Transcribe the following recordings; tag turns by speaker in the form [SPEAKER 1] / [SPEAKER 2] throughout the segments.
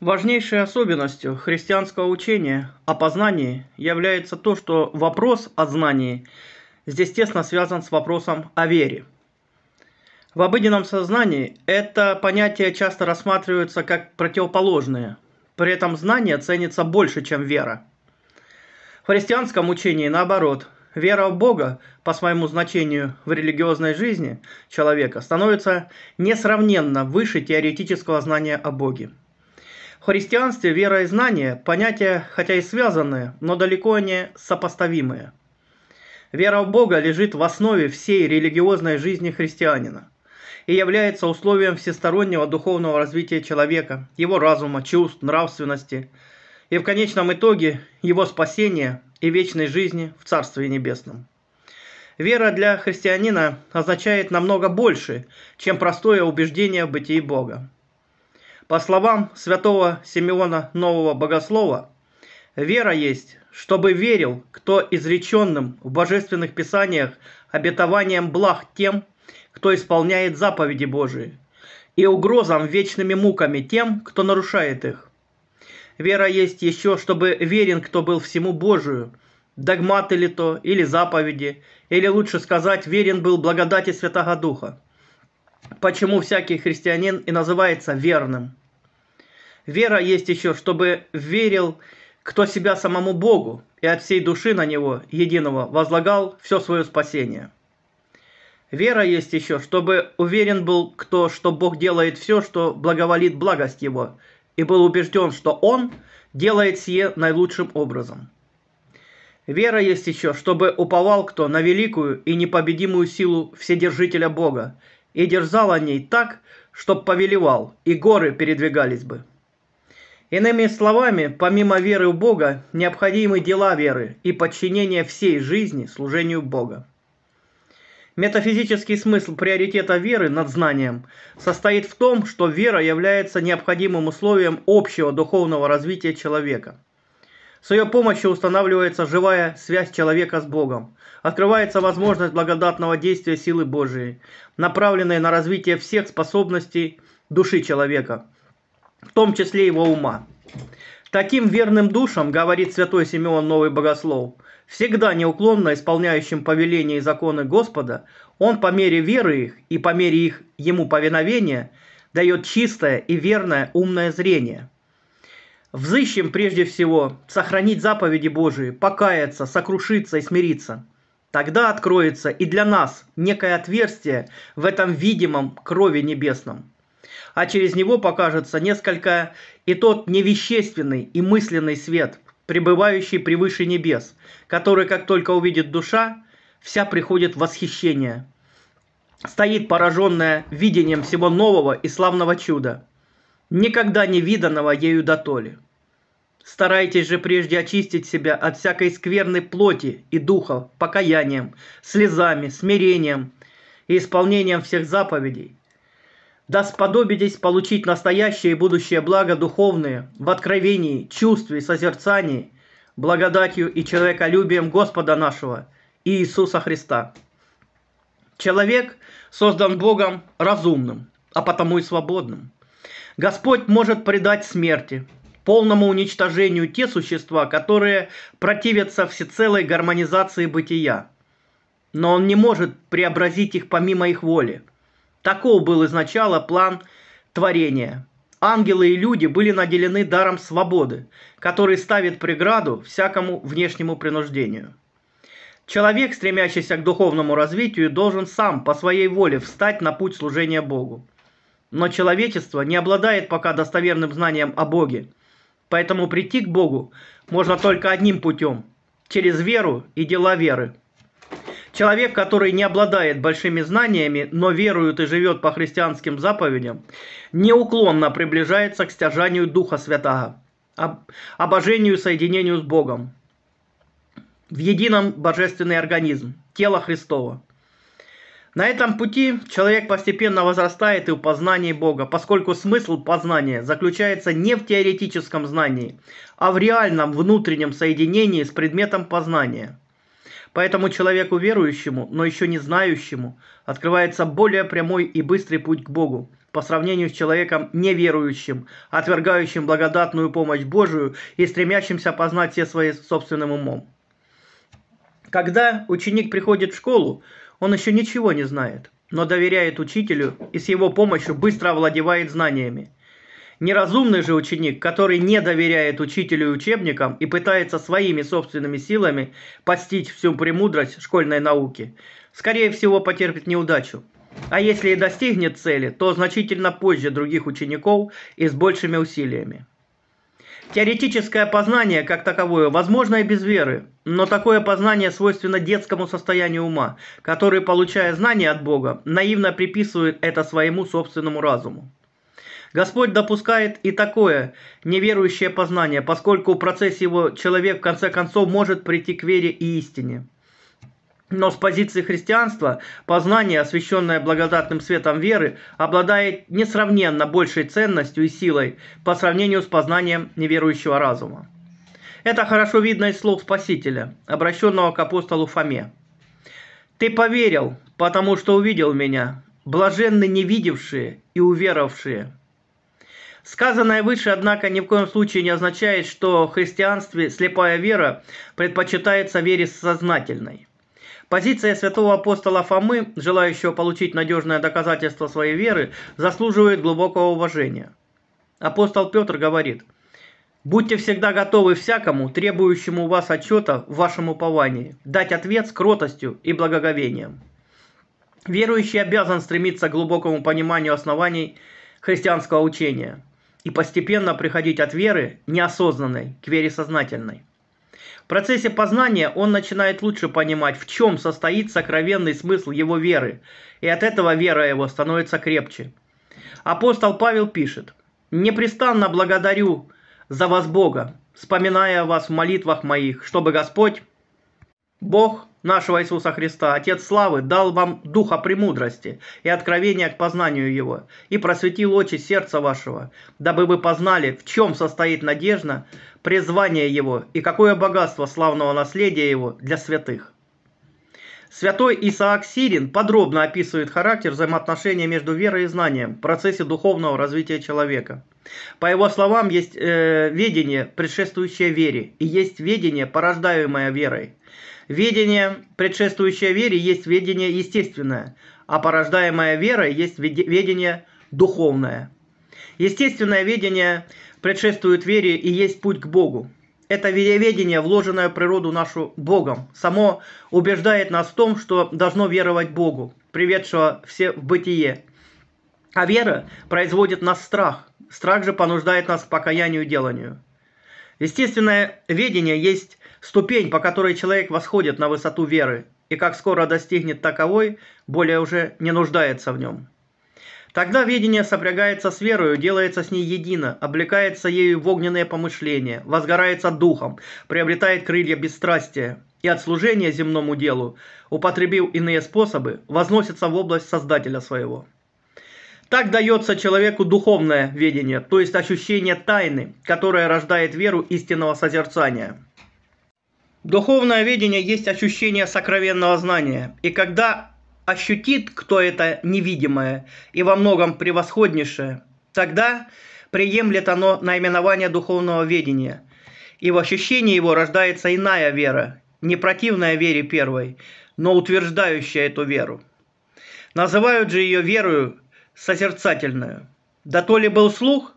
[SPEAKER 1] Важнейшей особенностью христианского учения о познании является то, что вопрос о знании здесь тесно связан с вопросом о вере. В обыденном сознании это понятие часто рассматривается как противоположное, при этом знание ценится больше, чем вера. В христианском учении наоборот, вера в Бога по своему значению в религиозной жизни человека становится несравненно выше теоретического знания о Боге – христианстве вера и знание – понятия, хотя и связанные, но далеко не сопоставимые. Вера в Бога лежит в основе всей религиозной жизни христианина и является условием всестороннего духовного развития человека, его разума, чувств, нравственности и в конечном итоге его спасения и вечной жизни в Царстве Небесном. Вера для христианина означает намного больше, чем простое убеждение в бытии Бога. По словам святого Симеона Нового Богослова, вера есть, чтобы верил, кто изреченным в божественных писаниях обетованием благ тем, кто исполняет заповеди Божии, и угрозам вечными муками тем, кто нарушает их. Вера есть еще, чтобы верен, кто был всему Божию, догматы ли то, или заповеди, или лучше сказать, верен был благодати Святого Духа почему всякий христианин и называется верным. Вера есть еще, чтобы верил, кто себя самому Богу и от всей души на Него, единого, возлагал все свое спасение. Вера есть еще, чтобы уверен был кто, что Бог делает все, что благоволит благость Его, и был убежден, что Он делает сие наилучшим образом. Вера есть еще, чтобы уповал кто на великую и непобедимую силу Вседержителя Бога и дерзал о ней так, чтоб повелевал, и горы передвигались бы. Иными словами, помимо веры в Бога, необходимы дела веры и подчинение всей жизни служению Бога. Метафизический смысл приоритета веры над знанием состоит в том, что вера является необходимым условием общего духовного развития человека – с ее помощью устанавливается живая связь человека с Богом. Открывается возможность благодатного действия силы Божией, направленной на развитие всех способностей души человека, в том числе его ума. Таким верным душам, говорит святой Симеон Новый Богослов, всегда неуклонно исполняющим повеления и законы Господа, он по мере веры их и по мере их ему повиновения дает чистое и верное умное зрение – Взыщем прежде всего сохранить заповеди Божии, покаяться, сокрушиться и смириться. Тогда откроется и для нас некое отверстие в этом видимом крови небесном. А через него покажется несколько и тот невещественный и мысленный свет, пребывающий превыше небес, который, как только увидит душа, вся приходит в восхищение. Стоит пораженная видением всего нового и славного чуда – никогда не виданного ею дотоле. Старайтесь же прежде очистить себя от всякой скверной плоти и духа покаянием, слезами, смирением и исполнением всех заповедей. Да сподобитесь получить настоящее и будущее благо духовное в откровении, чувстве созерцании, благодатью и человеколюбием Господа нашего Иисуса Христа. Человек создан Богом разумным, а потому и свободным – Господь может предать смерти, полному уничтожению те существа, которые противятся всецелой гармонизации бытия. Но Он не может преобразить их помимо их воли. Таков был изначало план творения. Ангелы и люди были наделены даром свободы, который ставит преграду всякому внешнему принуждению. Человек, стремящийся к духовному развитию, должен сам по своей воле встать на путь служения Богу – но человечество не обладает пока достоверным знанием о Боге. Поэтому прийти к Богу можно только одним путем – через веру и дела веры. Человек, который не обладает большими знаниями, но верует и живет по христианским заповедям, неуклонно приближается к стяжанию Духа Святаго, обожению и соединению с Богом в едином божественный организм – тело Христова – на этом пути человек постепенно возрастает и в познании Бога, поскольку смысл познания заключается не в теоретическом знании, а в реальном внутреннем соединении с предметом познания. Поэтому человеку верующему, но еще не знающему, открывается более прямой и быстрый путь к Богу по сравнению с человеком неверующим, отвергающим благодатную помощь Божию и стремящимся познать все свои собственным умом. Когда ученик приходит в школу, он еще ничего не знает, но доверяет учителю и с его помощью быстро овладевает знаниями. Неразумный же ученик, который не доверяет учителю и учебникам и пытается своими собственными силами постичь всю премудрость школьной науки, скорее всего потерпит неудачу. А если и достигнет цели, то значительно позже других учеников и с большими усилиями. Теоретическое познание, как таковое, возможно и без веры, но такое познание свойственно детскому состоянию ума, который, получая знания от Бога, наивно приписывает это своему собственному разуму. Господь допускает и такое неверующее познание, поскольку в процессе его человек в конце концов может прийти к вере и истине. Но с позиции христианства познание, освященное благодатным светом веры, обладает несравненно большей ценностью и силой по сравнению с познанием неверующего разума. Это хорошо видно из слов Спасителя, обращенного к апостолу Фоме. «Ты поверил, потому что увидел меня, блаженны невидевшие и уверовавшие». Сказанное выше, однако, ни в коем случае не означает, что в христианстве слепая вера предпочитается вере сознательной. Позиция святого апостола Фомы, желающего получить надежное доказательство своей веры, заслуживает глубокого уважения. Апостол Петр говорит, «Будьте всегда готовы всякому, требующему у вас отчета в вашем уповании, дать ответ с кротостью и благоговением». Верующий обязан стремиться к глубокому пониманию оснований христианского учения и постепенно приходить от веры неосознанной к вере сознательной процессе познания он начинает лучше понимать, в чем состоит сокровенный смысл его веры, и от этого вера его становится крепче. Апостол Павел пишет, «Непрестанно благодарю за вас Бога, вспоминая вас в молитвах моих, чтобы Господь, Бог нашего Иисуса Христа, Отец Славы, дал вам духа премудрости и откровения к познанию Его, и просветил очи сердца вашего, дабы вы познали, в чем состоит надежда, призвание Его и какое богатство славного наследия Его для святых. Святой Исаак Сирин подробно описывает характер взаимоотношения между верой и знанием в процессе духовного развития человека. По его словам, есть э, ведение, предшествующее вере, и есть ведение, порождаемое верой. Ведение, предшествующее вере, есть ведение естественное, а порождаемая вера есть ведение духовное. Естественное ведение предшествует вере и есть путь к Богу. Это вероведение, вложенное в природу нашу Богом, само убеждает нас в том, что должно веровать Богу, приведшего все в бытие. А вера производит нас страх. Страх же понуждает нас к покаянию и деланию. Естественное ведение есть ступень, по которой человек восходит на высоту веры, и как скоро достигнет таковой, более уже не нуждается в нем. Тогда видение сопрягается с верою, делается с ней едино, облекается ею в огненное помышление, возгорается духом, приобретает крылья бесстрастия и от служения земному делу, употребив иные способы, возносится в область Создателя своего. Так дается человеку духовное видение, то есть ощущение тайны, которое рождает веру истинного созерцания – Духовное видение есть ощущение сокровенного знания. И когда ощутит, кто это невидимое и во многом превосходнейшее, тогда приемлет оно наименование духовного видения, И в ощущении его рождается иная вера, не противная вере первой, но утверждающая эту веру. Называют же ее верою созерцательную. Да то ли был слух,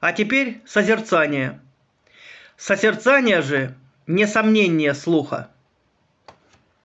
[SPEAKER 1] а теперь созерцание. Созерцание же несомнение слуха